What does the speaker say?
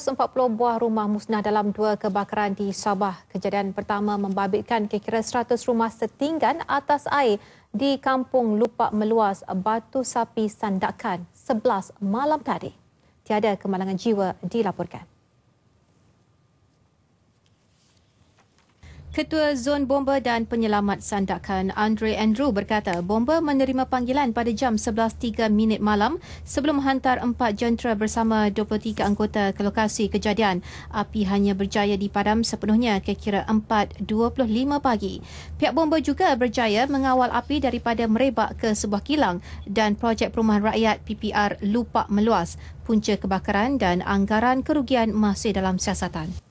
140 buah rumah musnah dalam dua kebakaran di Sabah. Kejadian pertama membabitkan kira-kira 100 rumah setinggan atas air di kampung Lupak Meluas, Batu Sapi Sandakan, 11 malam tadi. Tiada kemalangan jiwa dilaporkan. Ketua Zon Bomba dan Penyelamat Sandakan Andre Andrew berkata bomba menerima panggilan pada jam 11.3 minit malam sebelum hantar empat jentera bersama 23 anggota ke lokasi kejadian. Api hanya berjaya dipadam sepenuhnya kira-kira 4.25 pagi. Pihak bomba juga berjaya mengawal api daripada merebak ke sebuah kilang dan projek perumahan rakyat PPR lupa meluas. Punca kebakaran dan anggaran kerugian masih dalam siasatan.